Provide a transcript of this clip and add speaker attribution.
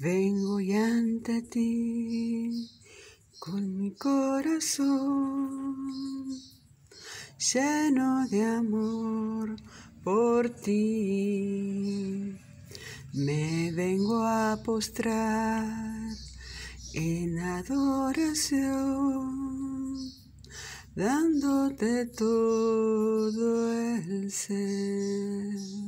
Speaker 1: Vengo y ante ti con mi corazón lleno de amor por ti. Me vengo a postrar en adoración, dándote todo
Speaker 2: el ser.